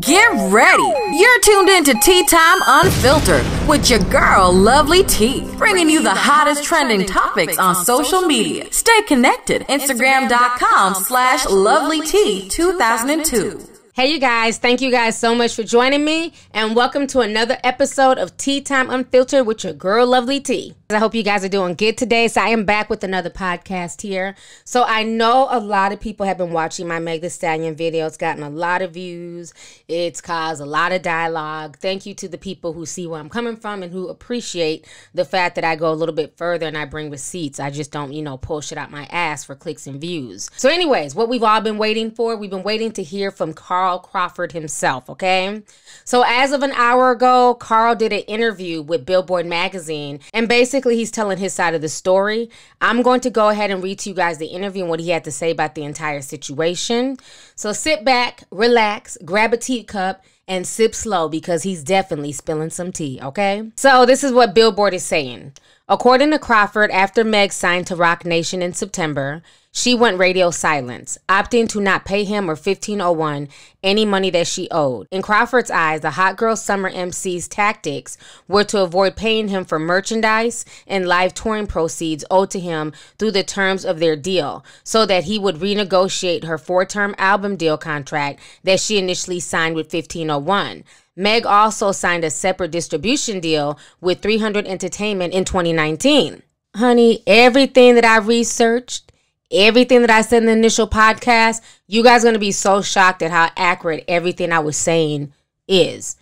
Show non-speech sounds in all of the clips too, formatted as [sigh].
Get ready! You're tuned in to Tea Time Unfiltered with your girl, Lovely Tea, bringing you the hottest trending topics on social media. Stay connected. Instagram.com slash Lovely Tea 2002. Hey, you guys, thank you guys so much for joining me, and welcome to another episode of Tea Time Unfiltered with your girl, Lovely Tea. I hope you guys are doing good today. So I am back with another podcast here. So I know a lot of people have been watching my Meg the Stallion video. It's gotten a lot of views. It's caused a lot of dialogue. Thank you to the people who see where I'm coming from and who appreciate the fact that I go a little bit further and I bring receipts. I just don't, you know, pull shit out my ass for clicks and views. So anyways, what we've all been waiting for, we've been waiting to hear from Carl Crawford himself, okay? So, as of an hour ago, Carl did an interview with Billboard Magazine, and basically he's telling his side of the story. I'm going to go ahead and read to you guys the interview and what he had to say about the entire situation. So, sit back, relax, grab a teacup, and sip slow because he's definitely spilling some tea, okay? So, this is what Billboard is saying. According to Crawford, after Meg signed to Rock Nation in September, she went radio silence, opting to not pay him or 1501 any money that she owed. In Crawford's eyes, the Hot Girl Summer MC's tactics were to avoid paying him for merchandise and live touring proceeds owed to him through the terms of their deal, so that he would renegotiate her four term album deal contract that she initially signed with 1501. Meg also signed a separate distribution deal with 300 Entertainment in 2019. Honey, everything that I researched, everything that I said in the initial podcast, you guys are going to be so shocked at how accurate everything I was saying is.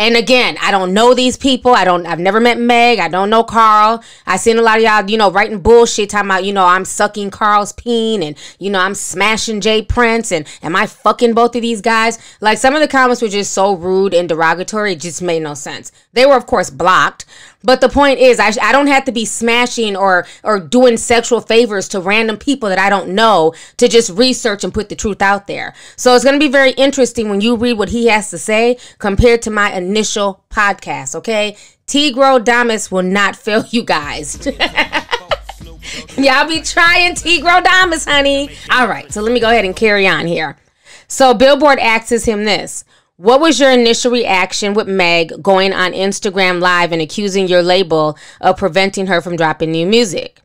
And again, I don't know these people. I don't. I've never met Meg. I don't know Carl. I seen a lot of y'all, you know, writing bullshit, talking about, you know, I'm sucking Carl's peen, and you know, I'm smashing Jay Prince, and am I fucking both of these guys? Like some of the comments were just so rude and derogatory. It just made no sense. They were, of course, blocked. But the point is, I, I don't have to be smashing or or doing sexual favors to random people that I don't know to just research and put the truth out there. So it's gonna be very interesting when you read what he has to say compared to my initial podcast, okay? Tigro Damas will not [laughs] fail you guys. [laughs] Y'all be trying Tigro Damas, honey. All right, so let me go ahead and carry on here. So Billboard asks him this. What was your initial reaction with Meg going on Instagram Live and accusing your label of preventing her from dropping new music?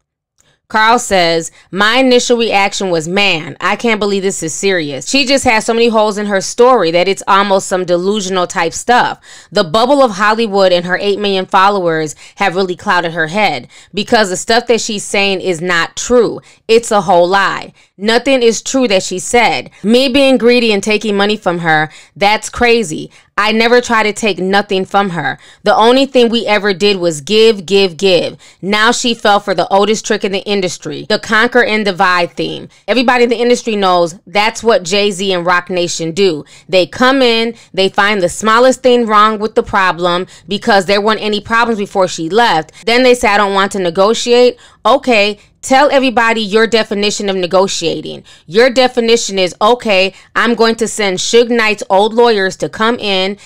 Carl says, My initial reaction was, man, I can't believe this is serious. She just has so many holes in her story that it's almost some delusional type stuff. The bubble of Hollywood and her 8 million followers have really clouded her head because the stuff that she's saying is not true. It's a whole lie. Nothing is true that she said. Me being greedy and taking money from her, that's crazy. I never tried to take nothing from her. The only thing we ever did was give, give, give. Now she fell for the oldest trick in the industry the conquer and divide theme. Everybody in the industry knows that's what Jay Z and Rock Nation do. They come in, they find the smallest thing wrong with the problem because there weren't any problems before she left. Then they say, I don't want to negotiate okay, tell everybody your definition of negotiating. Your definition is okay, I'm going to send Suge Knight's old lawyers to come in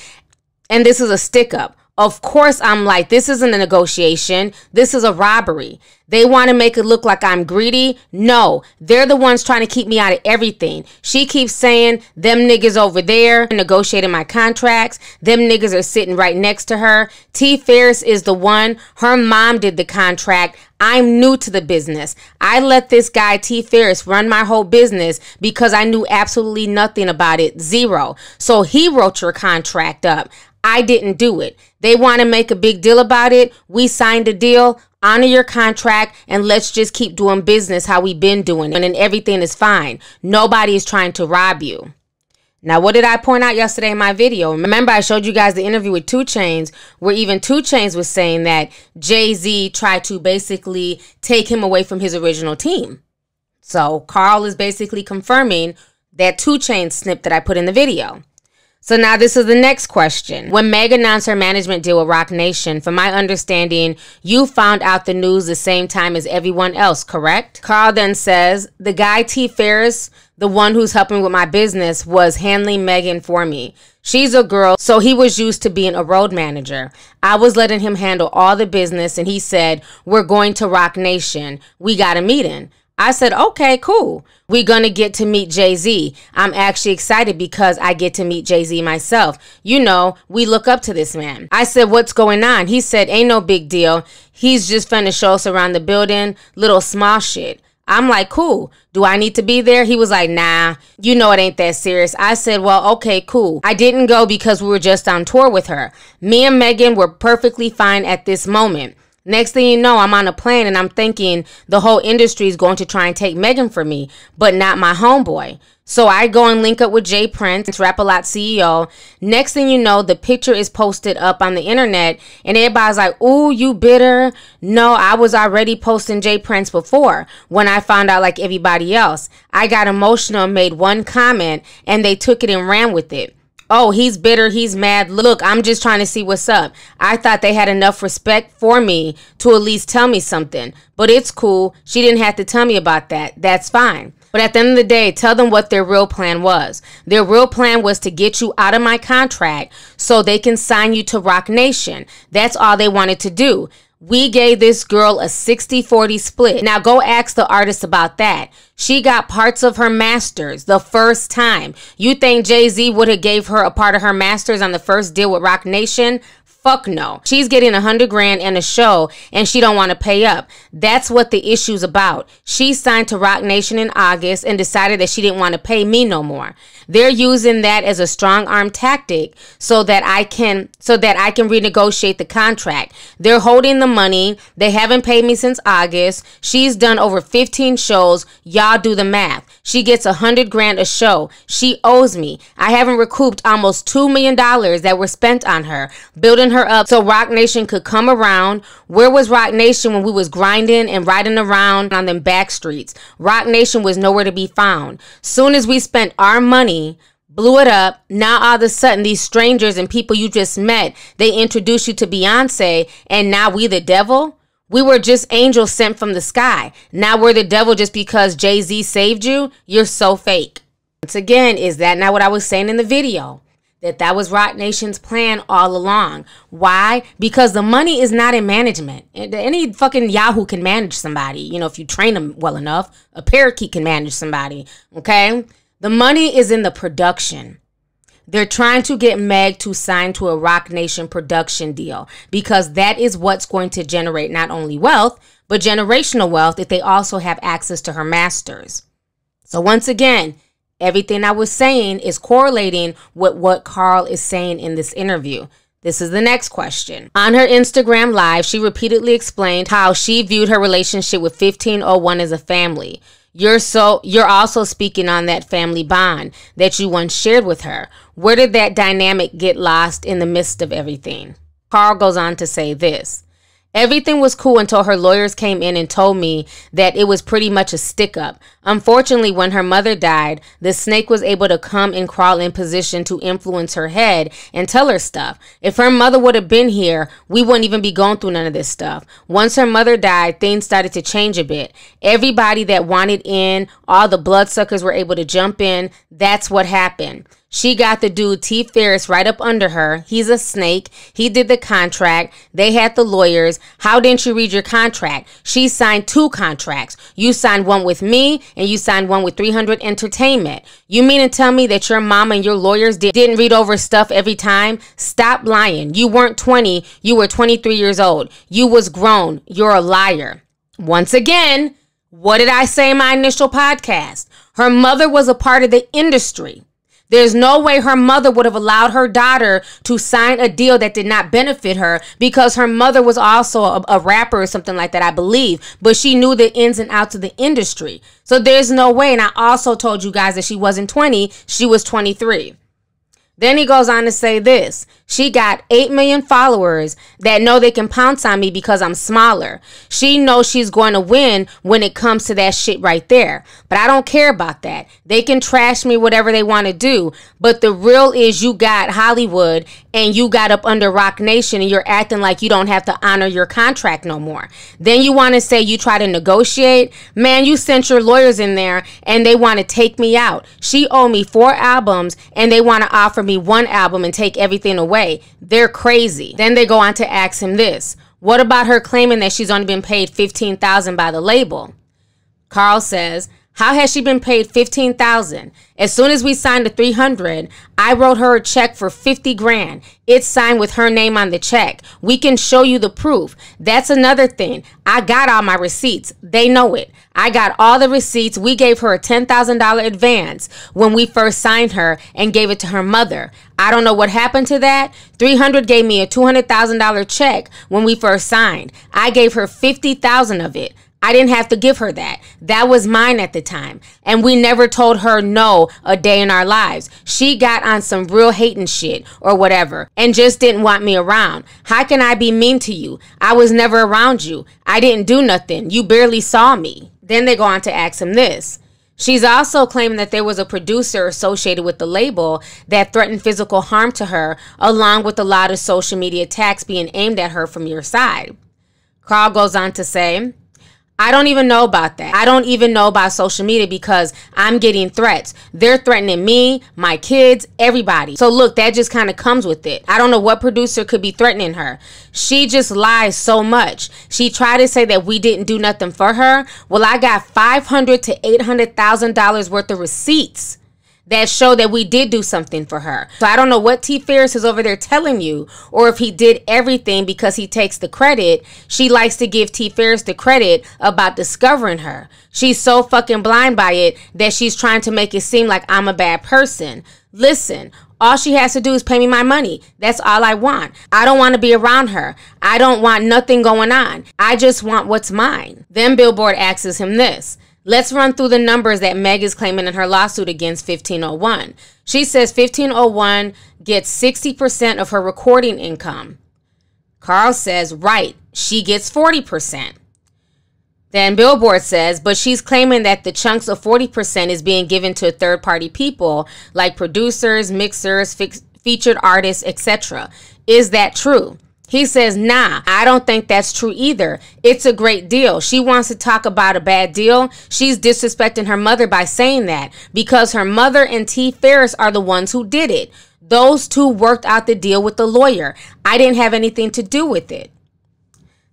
and this is a stick up. Of course, I'm like, this isn't a negotiation. This is a robbery. They want to make it look like I'm greedy. No, they're the ones trying to keep me out of everything. She keeps saying, them niggas over there negotiating my contracts. Them niggas are sitting right next to her. T. Ferris is the one. Her mom did the contract. I'm new to the business. I let this guy, T. Ferris, run my whole business because I knew absolutely nothing about it. Zero. So he wrote your contract up. I didn't do it. They want to make a big deal about it. We signed a deal. Honor your contract and let's just keep doing business how we've been doing it. And everything is fine. Nobody is trying to rob you. Now, what did I point out yesterday in my video? Remember, I showed you guys the interview with Two Chains, where even Two Chains was saying that Jay Z tried to basically take him away from his original team. So, Carl is basically confirming that Two Chains snip that I put in the video. So now this is the next question. When Meg announced her management deal with Rock Nation, from my understanding, you found out the news the same time as everyone else, correct? Carl then says, the guy T. Ferris, the one who's helping with my business, was handling Megan for me. She's a girl, so he was used to being a road manager. I was letting him handle all the business, and he said, We're going to Rock Nation. We got a meeting. I said, okay, cool. We're going to get to meet Jay Z. I'm actually excited because I get to meet Jay Z myself. You know, we look up to this man. I said, what's going on? He said, ain't no big deal. He's just finna show us around the building, little small shit. I'm like, cool. Do I need to be there? He was like, nah, you know it ain't that serious. I said, well, okay, cool. I didn't go because we were just on tour with her. Me and Megan were perfectly fine at this moment. Next thing you know, I'm on a plane and I'm thinking the whole industry is going to try and take Megan from me, but not my homeboy. So I go and link up with Jay Prince, Lot CEO. Next thing you know, the picture is posted up on the internet and everybody's like, ooh, you bitter. No, I was already posting Jay Prince before when I found out like everybody else. I got emotional and made one comment and they took it and ran with it oh, he's bitter, he's mad. Look, I'm just trying to see what's up. I thought they had enough respect for me to at least tell me something, but it's cool. She didn't have to tell me about that. That's fine. But at the end of the day, tell them what their real plan was. Their real plan was to get you out of my contract so they can sign you to Rock Nation. That's all they wanted to do. We gave this girl a 60 40 split. Now go ask the artist about that. She got parts of her masters the first time. You think Jay Z would have gave her a part of her masters on the first deal with Rock Nation? Fuck no. She's getting a hundred grand and a show and she don't want to pay up. That's what the issue's about. She signed to Rock Nation in August and decided that she didn't want to pay me no more. They're using that as a strong arm tactic so that I can so that I can renegotiate the contract. They're holding the money. They haven't paid me since August. She's done over 15 shows. Y'all do the math. She gets a hundred grand a show. She owes me. I haven't recouped almost two million dollars that were spent on her. Building building her up so Rock Nation could come around. Where was Rock Nation when we was grinding and riding around on them back streets? Rock Nation was nowhere to be found. Soon as we spent our money blew it up. Now all of a sudden, these strangers and people you just met, they introduced you to Beyonce, and now we the devil. We were just angels sent from the sky. Now we're the devil just because Jay Z saved you. You're so fake. Once again, is that not what I was saying in the video? that that was Rock Nation's plan all along. Why? Because the money is not in management. Any fucking Yahoo can manage somebody, you know, if you train them well enough. A parakeet can manage somebody, okay? The money is in the production. They're trying to get Meg to sign to a Rock Nation production deal because that is what's going to generate not only wealth, but generational wealth if they also have access to her masters. So, once again, Everything I was saying is correlating with what Carl is saying in this interview. This is the next question. On her Instagram live, she repeatedly explained how she viewed her relationship with 1501 as a family. You're so you're also speaking on that family bond that you once shared with her. Where did that dynamic get lost in the midst of everything? Carl goes on to say this. Everything was cool until her lawyers came in and told me that it was pretty much a stick up. Unfortunately, when her mother died, the snake was able to come and crawl in position to influence her head and tell her stuff. If her mother would have been here, we wouldn't even be going through none of this stuff. Once her mother died, things started to change a bit. Everybody that wanted in, all the bloodsuckers were able to jump in. That's what happened. She got the dude T Ferris right up under her. He's a snake. He did the contract. They had the lawyers. How didn't you read your contract? She signed two contracts. You signed one with me and you signed one with 300 Entertainment. You mean to tell me that your mom and your lawyers did, didn't read over stuff every time? Stop lying. You weren't 20. You were 23 years old. You was grown. You're a liar. Once again, what did I say in my initial podcast? Her mother was a part of the industry. There's no way her mother would have allowed her daughter to sign a deal that did not benefit her because her mother was also a, a, rapper or something like that, I believe. But she knew the ins and outs of the industry. So there's no way. And I also told you guys that she wasn't 20, she was 23. Then he goes on to say this she got 8 million followers that know they can pounce on me because I'm smaller. She knows she's going to win when it comes to that shit right there. But I don't care about that. They can trash me whatever they want to do. But the real is you got Hollywood and you got up under Rock Nation and you're acting like you don't have to honor your contract no more. Then you want to say you try to negotiate. Man, you sent your lawyers in there and they want to take me out. She owed me four albums and they want to offer me one album and take everything away. They're crazy. Then they go on to ask him this. What about her claiming that she's only been paid 15,000 by the label? Carl says, how has she been paid 15,000? As soon as we signed the 300, I wrote her a check for 50 grand. It's signed with her name on the check. We can show you the proof. That's another thing. I got all my receipts. They know it. I got all the receipts. We gave her a $10,000 advance when we first signed her and gave it to her mother. I don't know what happened to that. 300 gave me a $200,000 check when we first signed. I gave her 50,000 of it. I didn't have to give her that. That was mine at the time. And we never told her no a day in our lives. She got on some real hating shit or whatever and just didn't want me around. How can I be mean to you? I was never around you. I didn't do nothing. You barely saw me. Then they go on to ask him this. She's also claiming that there was a producer associated with the label that threatened physical harm to her, along with a lot of social media attacks being aimed at her from your side. Carl goes on to say, I don't even know about that. I don't even know about social media because I'm getting threats. They're threatening me, my kids, everybody. So look, that just kind of comes with it. I don't know what producer could be threatening her. She just lies so much. She tried to say that we didn't do nothing for her. Well, I got 500 to 800,000 dollars worth of receipts that show that we did do something for her. So I don't know what T. Ferris is over there telling you, or if he did everything because he takes the credit. She likes to give T. Ferris the credit about discovering her. She's so fucking blind by it that she's trying to make it seem like I'm a bad person. Listen, all she has to do is pay me my money. That's all I want. I don't want to be around her. I don't want nothing going on. I just want what's mine. Then Billboard asks him this. Let's run through the numbers that Meg is claiming in her lawsuit against 1501. She says 1501 gets 60% of her recording income. Carl says, right, she gets 40%. Then Billboard says, but she's claiming that the chunks of 40% is being given to third party people like producers, mixers, featured artists, etc. Is that true? He says, Nah, I don't think that's true either. It's a great deal. She wants to talk about a bad deal. She's disrespecting her mother by saying that because her mother and T. Ferris are the ones who did it. Those two worked out the deal with the lawyer. I didn't have anything to do with it.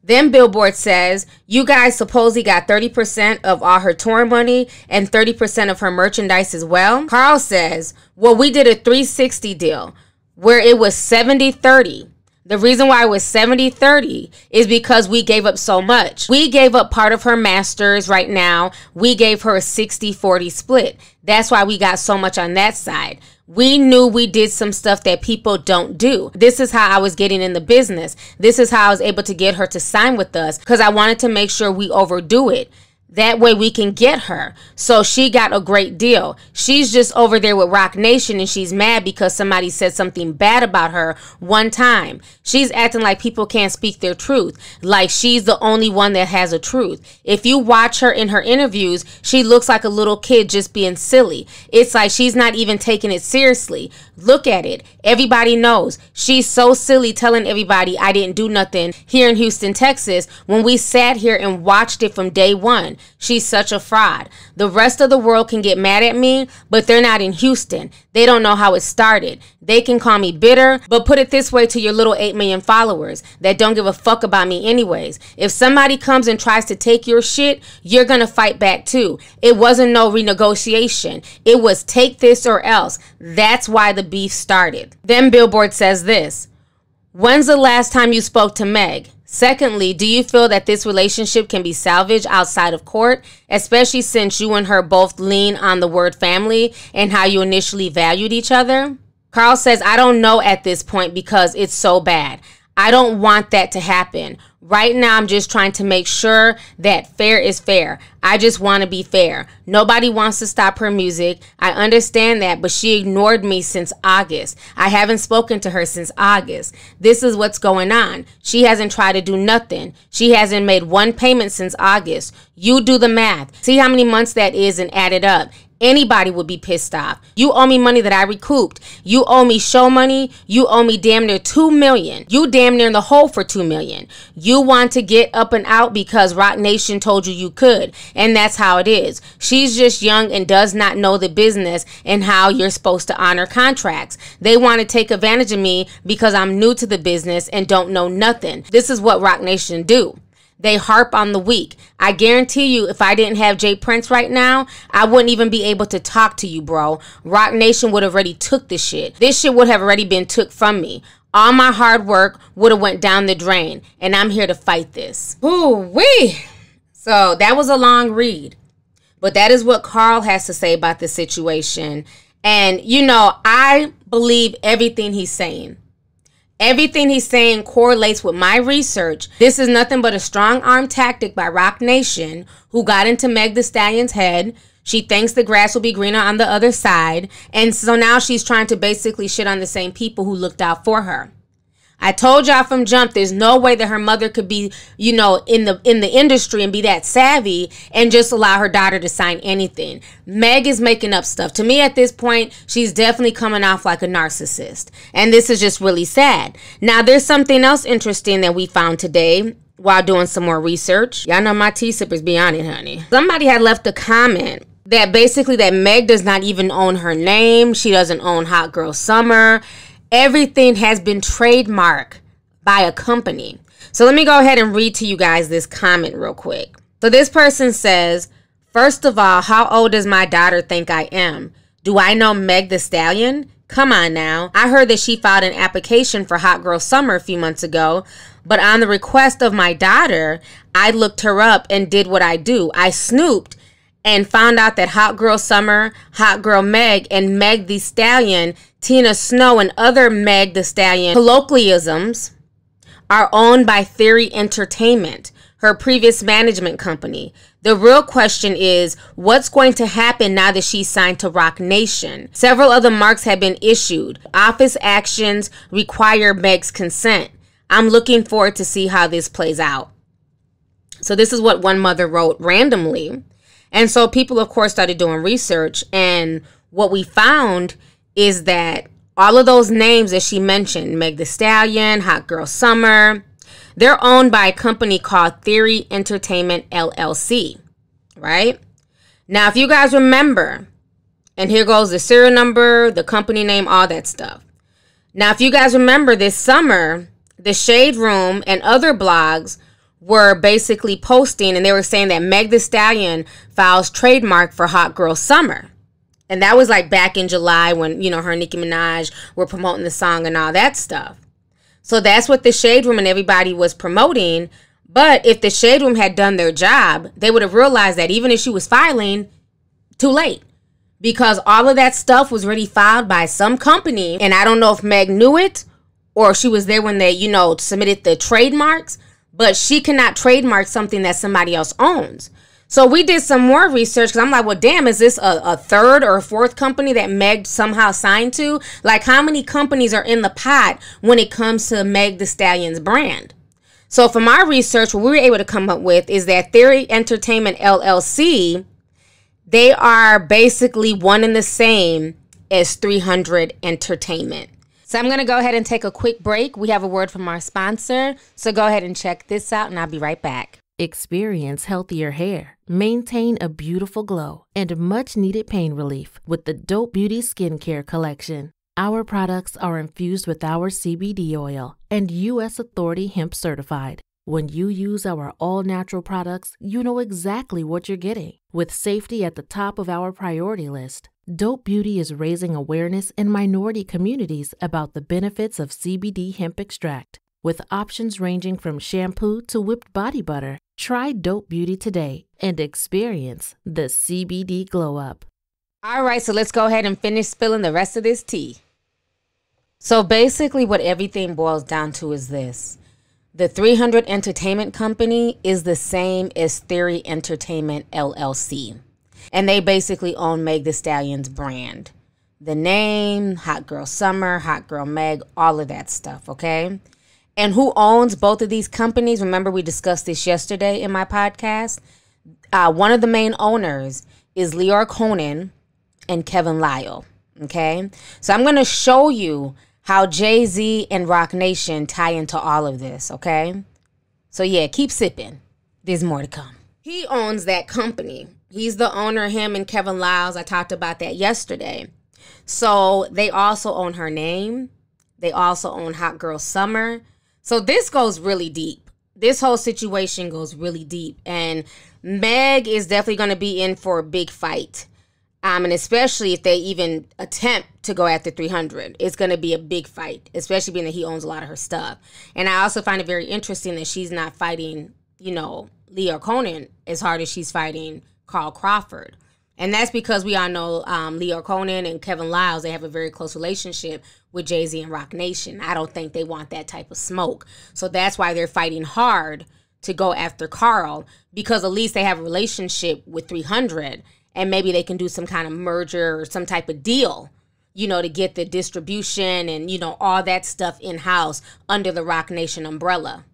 Then Billboard says, You guys supposedly got 30% of all her tour money and 30% of her merchandise as well. Carl says, Well, we did a 360 deal where it was 70 30. The reason why it was 70 30 is because we gave up so much. We gave up part of her master's right now. We gave her a 60 40 split. That's why we got so much on that side. We knew we did some stuff that people don't do. This is how I was getting in the business. This is how I was able to get her to sign with us because I wanted to make sure we overdo it. That way we can get her. So she got a great deal. She's just over there with Rock Nation and she's mad because somebody said something bad about her one time. She's acting like people can't speak their truth, like she's the only one that has a truth. If you watch her in her interviews, she looks like a little kid just being silly. It's like she's not even taking it seriously. Look at it. Everybody knows. She's so silly telling everybody I didn't do nothing here in Houston, Texas when we sat here and watched it from day one. She's such a fraud. The rest of the world can get mad at me, but they're not in Houston. They don't know how it started. They can call me bitter, but put it this way to your little 8 million followers that don't give a fuck about me anyways. If somebody comes and tries to take your shit, you're going to fight back too. It wasn't no renegotiation. It was take this or else. That's why the beef started. Then Billboard says this. When's the last time you spoke to Meg? Secondly, do you feel that this relationship can be salvaged outside of court, especially since you and her both lean on the word family and how you initially valued each other? Carl says, I don't know at this point because it's so bad. I don't want that to happen. Right now, I'm just trying to make sure that fair is fair. I just want to be fair. Nobody wants to stop her music. I understand that, but she ignored me since August. I haven't spoken to her since August. This is what's going on. She hasn't tried to do nothing. She hasn't made one payment since August. You do the math. See how many months that is and add it up. Anybody would be pissed off. You owe me money that I recouped. You owe me show money. You owe me damn near two million. You damn near in the hole for two million. You want to get up and out because Rock Nation told you you could, and that's how it is. She's just young and does not know the business and how you're supposed to honor contracts. They want to take advantage of me because I'm new to the business and don't know nothing. This is what Rock Nation do. They harp on the weak. I guarantee you, if I didn't have Jay Prince right now, I wouldn't even be able to talk to you, bro. Rock Nation would have already took this shit. This shit would have already been took from me. All my hard work would have went down the drain, and I'm here to fight this. Ooh wee! So that was a long read, but that is what Carl has to say about the situation. And you know, I believe everything he's saying. Everything he's saying correlates with my research. This is nothing but a strong arm tactic by Rock Nation, who got into Meg the Stallion's head. She thinks the grass will be greener on the other side. And so now she's trying to basically shit on the same people who looked out for her. I told y'all from jump there's no way that her mother could be, you know, in the in the industry and be that savvy and just allow her daughter to sign anything. Meg is making up stuff. To me at this point, she's definitely coming off like a narcissist. And this is just really sad. Now there's something else interesting that we found today while doing some more research. Y'all know my tea sippers be on it, honey. Somebody had left a comment that basically that Meg does not even own her name. She doesn't own Hot Girl Summer everything has been trademarked by a company. So let me go ahead and read to you guys this comment real quick. So this person says, First of all, how old does my daughter think I am? Do I know Meg the Stallion? Come on now. I heard that she filed an application for Hot Girl Summer a few months ago, but on the request of my daughter, I looked her up and did what I do. I snooped and found out that Hot Girl Summer, Hot Girl Meg, and Meg the Stallion, Tina Snow, and other Meg the Stallion colloquialisms are owned by Theory Entertainment, her previous management company. The real question is what's going to happen now that she's signed to Rock Nation? Several other marks have been issued. Office actions require Meg's consent. I'm looking forward to see how this plays out. So this is what one mother wrote randomly. And so people, of course, started doing research. And what we found is that all of those names that she mentioned Meg The Stallion, Hot Girl Summer they're owned by a company called Theory Entertainment LLC, right? Now, if you guys remember, and here goes the serial number, the company name, all that stuff. Now, if you guys remember this summer, the Shade Room and other blogs were basically posting and they were saying that Meg the Stallion files trademark for Hot Girl Summer. And that was like back in July when, you know, her and Nicki Minaj were promoting the song and all that stuff. So that's what the Shade Room and everybody was promoting. But if the Shade Room had done their job, they would have realized that even if she was filing, too late. Because all of that stuff was already filed by some company. And I don't know if Meg knew it or she was there when they, you know, submitted the trademarks but she cannot trademark something that somebody else owns. So we did some more research because I'm like, well, damn, is this a, a, third or a fourth company that Meg somehow signed to? Like, how many companies are in the pot when it comes to Meg the Stallion's brand? So, from our research, what we were able to come up with is that Theory Entertainment LLC, they are basically one and the same as 300 Entertainment. So I'm going to go ahead and take a quick break. We have a word from our sponsor. So go ahead and check this out, and I'll be right back. Experience healthier hair, maintain a beautiful glow, and much needed pain relief with the Dope Beauty Skincare Collection. Our products are infused with our CBD oil and U.S. Authority Hemp certified. When you use our all natural products, you know exactly what you're getting. With safety at the top of our priority list, Dope Beauty is raising awareness in minority communities about the benefits of CBD hemp extract. With options ranging from shampoo to whipped body butter, try Dope Beauty today and experience the CBD glow up. All right, so let's go ahead and finish spilling the rest of this tea. So basically, what everything boils down to is this the 300 Entertainment Company is the same as Theory Entertainment LLC. And they basically own Meg the Stallion's brand. The name, Hot Girl Summer, Hot Girl Meg, all of that stuff, okay? And who owns both of these companies? Remember, we discussed this yesterday in my podcast. Uh, one of the main owners is Lior Conan and Kevin Lyle. Okay. So I'm going to show you how Jay Z and Rock Nation tie into all of this. Okay. So yeah, keep sipping. There's more to come. He owns that company. He's the owner, him and Kevin Lyles. I talked about that yesterday. So they also own her name. They also own Hot Girl Summer. So this goes really deep. This whole situation goes really deep. And Meg is definitely going to be in for a big fight. Um, and especially if they even attempt to go after 300, it's going to be a big fight, especially being that he owns a lot of her stuff. And I also find it very interesting that she's not fighting, you know, Leo Conan as hard as she's fighting Carl Crawford. And that's because we all know um, Leo Conan and Kevin Lyles, they have a very close relationship with Jay Z and Rock Nation. I don't think they want that type of smoke. So that's why they're fighting hard to go after Carl because at least they have a relationship with 300 and maybe they can do some kind of merger or some type of deal, you know, to get the distribution and, you know, all that stuff in house under the Rock Nation umbrella.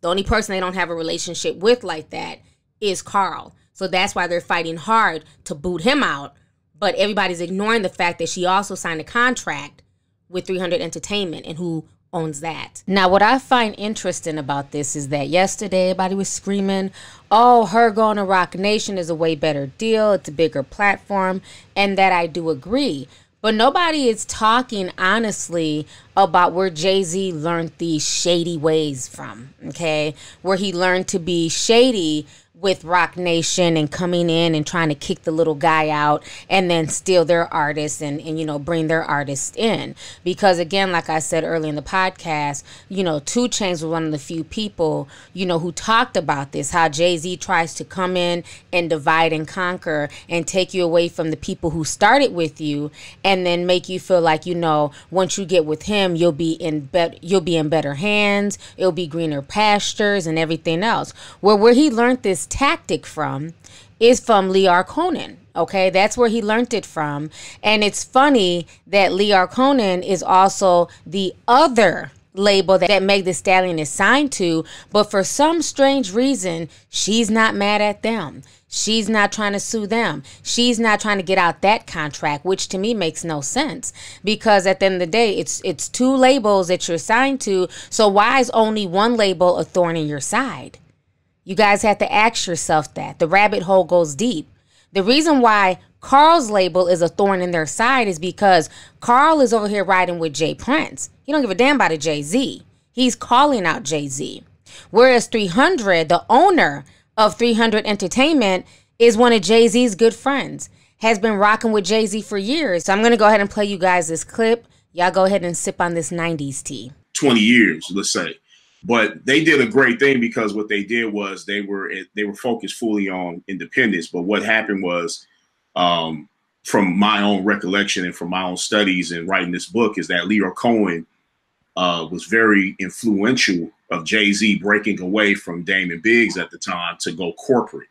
The only person they don't have a relationship with like that is Carl. So that's why they're fighting hard to boot him out. But everybody's ignoring the fact that she also signed a contract with 300 Entertainment and who owns that. Now, what I find interesting about this is that yesterday everybody was screaming, oh, her going to Rock Nation is a way better deal, it's a bigger platform, and that I do agree. But nobody is talking honestly about where Jay Z learned these shady ways from, okay? Where he learned to be shady with Rock Nation and coming in and trying to kick the little guy out and then steal their artists and, and you know bring their artists in because again like I said earlier in the podcast you know Two Chains was one of the few people you know who talked about this how Jay-Z tries to come in and divide and conquer and take you away from the people who started with you and then make you feel like you know once you get with him you'll be in better you'll be in better hands it'll be greener pastures and everything else where where he learned this tactic from is from Lee R. Conan. Okay, that's where he learned it from. And it's funny that Lee R. Conan is also the other label that, that Meg the Stallion is signed to, but for some strange reason, she's not mad at them. She's not trying to sue them. She's not trying to get out that contract, which to me makes no sense because at the end of the day, it's it's two labels that you're signed to. So why is only one label a thorn in your side? You guys have to ask yourself that. The rabbit hole goes deep. The reason why Carl's label is a thorn in their side is because Carl is over here riding with Jay Prince. He don't give a damn about a Jay Z. He's calling out Jay Z. Whereas 300, the owner of 300 Entertainment, is one of Jay Z's good friends, has been rocking with Jay Z for years. So I'm going to go ahead and play you guys this clip. Y'all go ahead and sip on this 90s tea. 20 years, let's say. But they did a great thing because what they did was they were they were focused fully on independence. But what happened was, um, from my own recollection and from my own studies and writing this book, is that Leroy Cohen uh, was very influential of Jay Z breaking away from Damon Biggs at the time to go corporate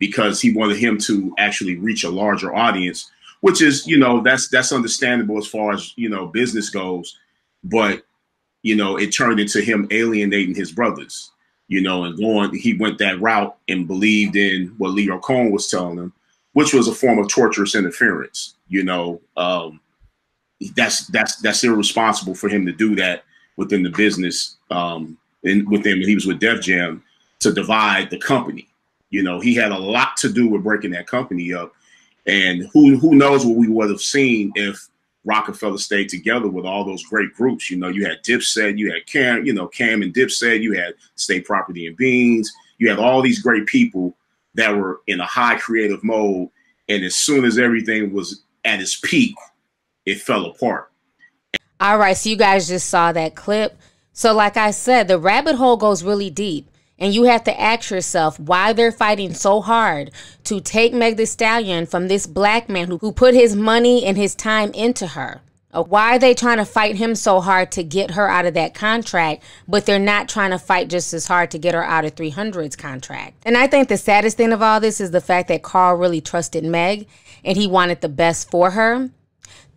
because he wanted him to actually reach a larger audience, which is you know that's that's understandable as far as you know business goes, but you know, it turned into him alienating his brothers, you know, and going, he went that route and believed in what Leo Cohen was telling him, which was a form of torturous interference, you know. Um, that's that's that's irresponsible for him to do that within the business um and with him he was with Def Jam to divide the company. You know, he had a lot to do with breaking that company up. And who who knows what we would have seen if Rockefeller stayed together with all those great groups. You know, you had Dipset, you had Cam, you know, Cam and Dipset, you had State Property and Beans, you had all these great people that were in a high creative mode. And as soon as everything was at its peak, it fell apart. All right, so you guys just saw that clip. So, like I said, the rabbit hole goes really deep. And you have to ask yourself why they're fighting so hard to take Meg the Stallion from this black man who, who put his money and his time into her. Uh, why are they trying to fight him so hard to get her out of that contract, but they're not trying to fight just as hard to get her out of 300's contract? And I think the saddest thing of all this is the fact that Carl really trusted Meg and he wanted the best for her.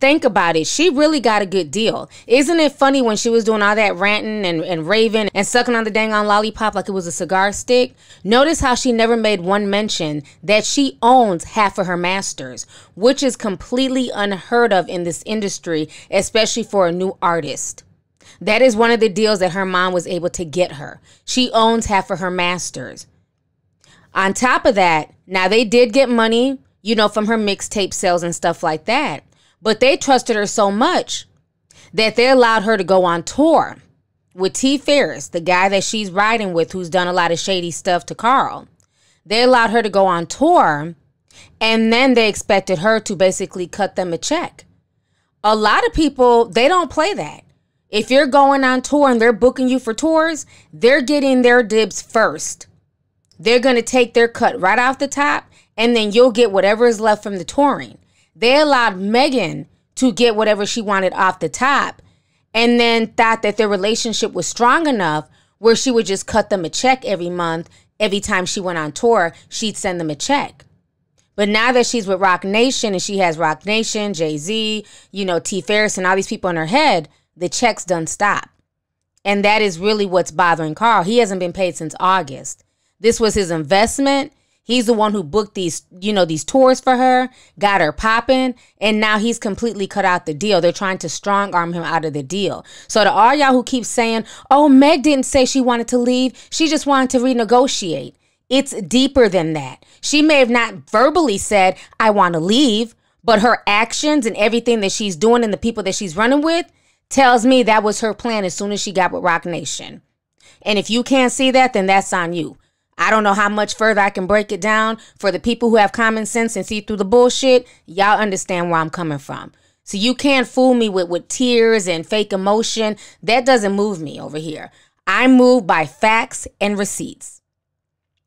Think about it. She really got a good deal. Isn't it funny when she was doing all that ranting and, and raving and sucking on the dang on lollipop like it was a cigar stick? Notice how she never made one mention that she owns half of her masters, which is completely unheard of in this industry, especially for a new artist. That is one of the deals that her mom was able to get her. She owns half of her masters. On top of that, now they did get money, you know, from her mixtape sales and stuff like that. But they trusted her so much that they allowed her to go on tour with T. Ferris, the guy that she's riding with who's done a lot of shady stuff to Carl. They allowed her to go on tour and then they expected her to basically cut them a check. A lot of people, they don't play that. If you're going on tour and they're booking you for tours, they're getting their dibs first. They're going to take their cut right off the top and then you'll get whatever is left from the touring. They allowed Megan to get whatever she wanted off the top and then thought that their relationship was strong enough where she would just cut them a check every month. Every time she went on tour, she'd send them a check. But now that she's with Rock Nation and she has Rock Nation, Jay Z, you know, T Ferris, and all these people in her head, the checks don't stop. And that is really what's bothering Carl. He hasn't been paid since August. This was his investment. He's the one who booked these, you know, these tours for her, got her popping, and now he's completely cut out the deal. They're trying to strong arm him out of the deal. So to all y'all who keep saying, "Oh, Meg didn't say she wanted to leave. She just wanted to renegotiate." It's deeper than that. She may have not verbally said, "I want to leave," but her actions and everything that she's doing and the people that she's running with tells me that was her plan as soon as she got with Rock Nation. And if you can't see that, then that's on you. I don't know how much further I can break it down. For the people who have common sense and see through the bullshit, y'all understand where I'm coming from. So you can't fool me with, with tears and fake emotion. That doesn't move me over here. I'm moved by facts and receipts.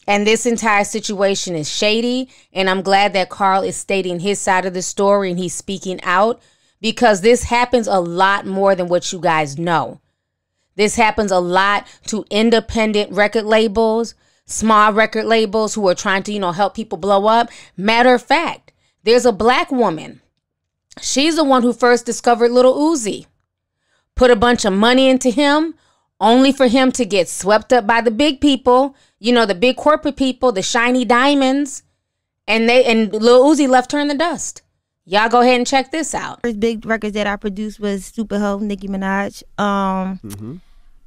And this entire situation is shady. And I'm glad that Carl is stating his side of the story and he's speaking out because this happens a lot more than what you guys know. This happens a lot to independent record labels, small record labels who are trying to, you know, help people blow up. Matter of fact, there's a black woman. She's the one who first discovered Little Uzi, put a bunch of money into him, only for him to get swept up by the big people, you know, the big corporate people, the shiny diamonds, and they and Lil Uzi left her in the dust. Y'all go ahead and check this out. First big records that I produced was Super Ho, Nicki Minaj, um, mm-hmm.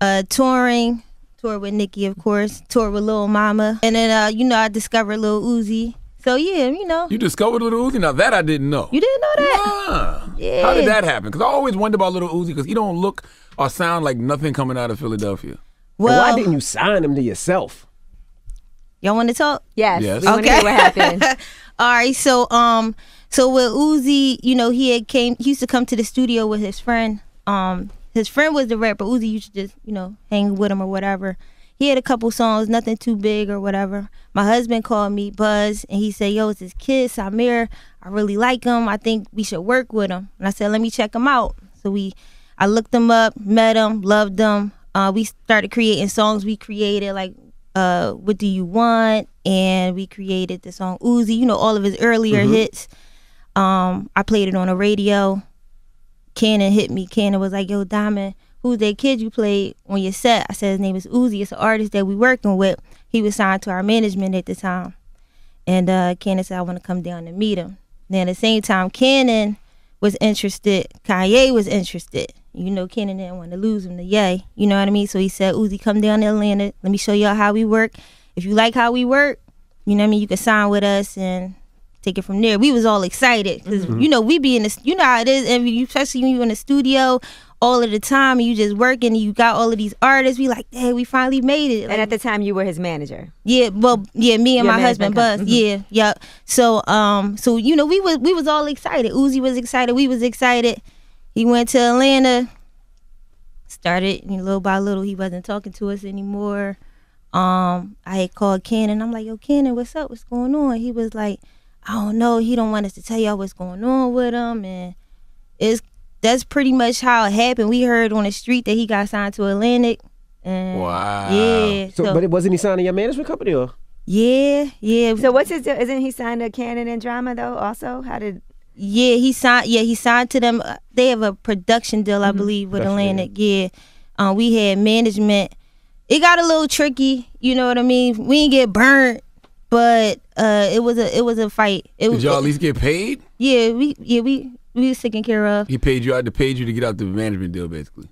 uh, touring, Tour with Nicki, of course. Tour with Lil Mama, and then uh, you know I discovered Lil Uzi. So yeah, you know. You discovered Little Uzi? Now that I didn't know. You didn't know that? Nah. Yeah. How did that happen? Because I always wondered about Little Uzi because he don't look or sound like nothing coming out of Philadelphia. Well, why didn't you sign him to yourself? Y'all want to talk? Yes. yes. okay. what happened. [laughs] All right. So um, so with Uzi, you know, he had came. He used to come to the studio with his friend. Um, his friend was the rapper. Uzi used to just, you know, hang with him or whatever. He had a couple songs, nothing too big or whatever. My husband called me, Buzz, and he said, Yo, it's his kid, Samir. I really like him. I think we should work with him. And I said, Let me check him out. So we, I looked him up, met him, loved him. Uh, we started creating songs. We created, like, uh, What Do You Want? And we created the song Uzi, you know, all of his earlier mm-hmm. hits. Um, I played it on the radio. Cannon hit me. Cannon was like, "Yo, Diamond, who's that kid you played on your set?" I said, "His name is Uzi. It's an artist that we working with. He was signed to our management at the time." And uh, Cannon said, "I want to come down and meet him." Then at the same time, Cannon was interested. Kanye was interested. You know, Cannon didn't want to lose him to Yay. You know what I mean? So he said, Uzi, come down to Atlanta. Let me show y'all how we work. If you like how we work, you know what I mean? You can sign with us and take it from there. We was all excited because mm-hmm. you know we be in this, you know how it is, and you, especially when you in the studio all of the time, and you just working, and you got all of these artists. We like, hey, we finally made it. Like, and at the time, you were his manager. Yeah, well, yeah, me and Your my husband, Buzz. Mm-hmm. Yeah, yeah. So, um, so you know, we was we was all excited. Uzi was excited. We was excited. He went to Atlanta. Started and little by little, he wasn't talking to us anymore um, I had called Ken and I'm like, yo, Ken, what's up? What's going on? He was like, I don't know. He don't want us to tell y'all what's going on with him, and it's that's pretty much how it happened. We heard on the street that he got signed to Atlantic. And wow. Yeah. So, so but it wasn't he signed to your management company or? Yeah, yeah. So what's his? Isn't he signed to Canon and Drama though? Also, how did? Yeah, he signed. Yeah, he signed to them. Uh, they have a production deal, I mm-hmm. believe, with Atlantic. Yeah, um, we had management. It got a little tricky. You know what I mean? We didn't get burnt but uh, it was a it was a fight. It was, Did y'all at least get paid? Yeah, we yeah we we was taken care of. He paid you out to paid you to get out the management deal, basically.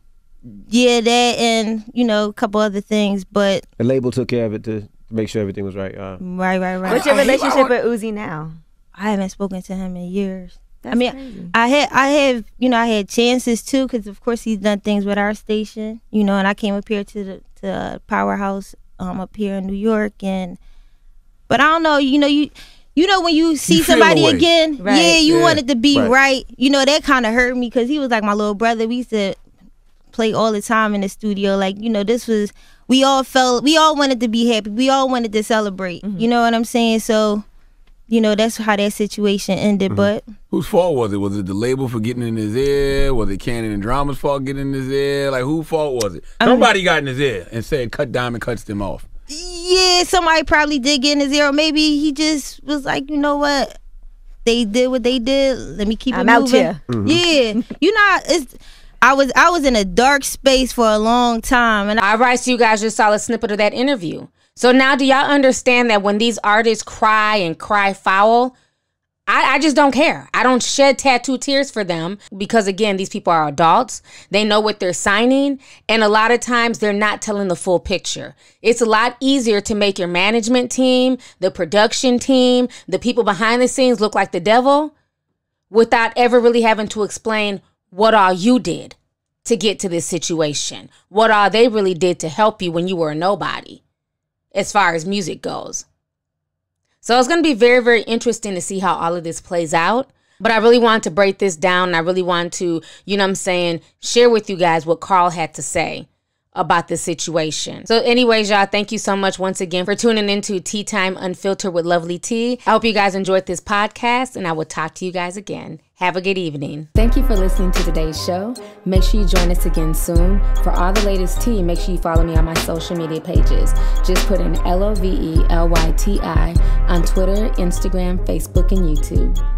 Yeah, that and you know a couple other things, but the label took care of it to make sure everything was right. Uh, right, right, right. What's your oh, relationship with Uzi now? I haven't spoken to him in years. That's I mean, crazy. I had I have you know I had chances too because of course he's done things with our station, you know, and I came up here to the to Powerhouse um, up here in New York and but I don't know. You know, you you know when you see you somebody again, right. yeah, you yeah. wanted to be right. right. You know that kind of hurt me because he was like my little brother. We used to play all the time in the studio. Like you know, this was we all felt we all wanted to be happy. We all wanted to celebrate. Mm-hmm. You know what I'm saying? So you know, that's how that situation ended. Mm-hmm. But whose fault was it? Was it the label for getting in his ear? Was it Cannon and Drama's fault getting in his ear? Like whose fault was it? I mean, Somebody got in his ear and said, "Cut Diamond cuts them off." Yeah, somebody probably did get in his ear. Maybe he just was like, you know what? They did what they did. Let me keep I'm it out moving. Here. Mm-hmm. Yeah, you know, it's. I was I was in a dark space for a long time, and I- all right, so you guys just saw a snippet of that interview. So now, do y'all understand that when these artists cry and cry foul, I, I, just don't care. I don't shed tattoo tears for them because, again, these people are adults. They know what they're signing. And a lot of times they're not telling the full picture. It's a lot easier to make your management team, the production team, the people behind the scenes look like the devil without ever really having to explain what all you did to get to this situation, what all they really did to help you when you were a nobody as far as music goes. So it's going to be very, very interesting to see how all of this plays out. But I really wanted to break this down. I really wanted to, you know I'm saying, share with you guys what Carl had to say about the situation. So, anyways, y'all, thank you so much once again for tuning into Tea Time Unfiltered with Lovely Tea. I hope you guys enjoyed this podcast, and I will talk to you guys again. Have a good evening. Thank you for listening to today's show. Make sure you join us again soon. For all the latest tea, make sure you follow me on my social media pages. Just put in L O V E L Y T I on Twitter, Instagram, Facebook, and YouTube.